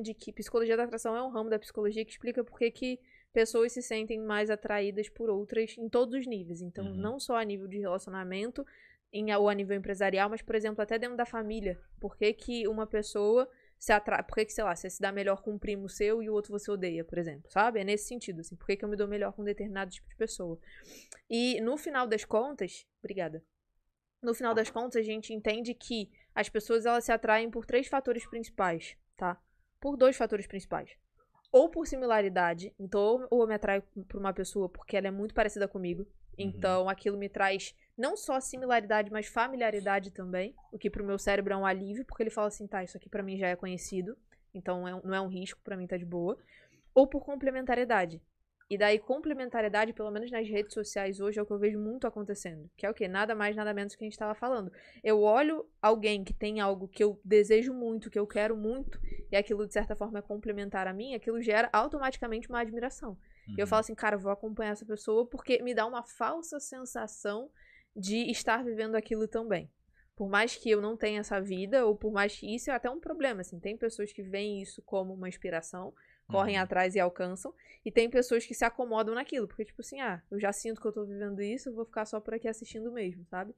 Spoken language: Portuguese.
de que psicologia da atração é um ramo da psicologia que explica por que que pessoas se sentem mais atraídas por outras em todos os níveis. Então, uhum. não só a nível de relacionamento, em, ou a nível empresarial, mas, por exemplo, até dentro da família. Por que, que uma pessoa se atrai. Por que, que, sei lá, você se dá melhor com um primo seu e o outro você odeia, por exemplo, sabe? É nesse sentido, assim. Por que, que eu me dou melhor com um determinado tipo de pessoa? E no final das contas. Obrigada. No final das contas, a gente entende que as pessoas elas se atraem por três fatores principais, tá? por dois fatores principais. Ou por similaridade, então ou eu me atraio por uma pessoa porque ela é muito parecida comigo, uhum. então uhum. aquilo me traz não só similaridade, mas familiaridade também, o que pro meu cérebro é um alívio, porque ele fala assim, tá, isso aqui para mim já é conhecido, então é não é um risco, para mim tá de boa. Ou por complementariedade. E daí, complementariedade, pelo menos nas redes sociais hoje, é o que eu vejo muito acontecendo. Que é o quê? Nada mais, nada menos que a gente estava falando. Eu olho alguém que tem algo que eu desejo muito, que eu quero muito, e aquilo, de certa forma, é complementar a mim, aquilo gera automaticamente uma admiração. Uhum. E eu uhum. falo assim, cara, vou acompanhar essa pessoa porque me dá uma falsa sensação de estar vivendo aquilo também por mais que eu não tenha essa vida, ou por mais que isso é até um problema, assim, tem pessoas que veem isso como uma inspiração, correm uhum. atrás e alcançam, e tem pessoas que se acomodam naquilo, porque tipo assim, ah, eu já sinto que eu tô vivendo isso, eu vou ficar só por aqui assistindo mesmo, sabe?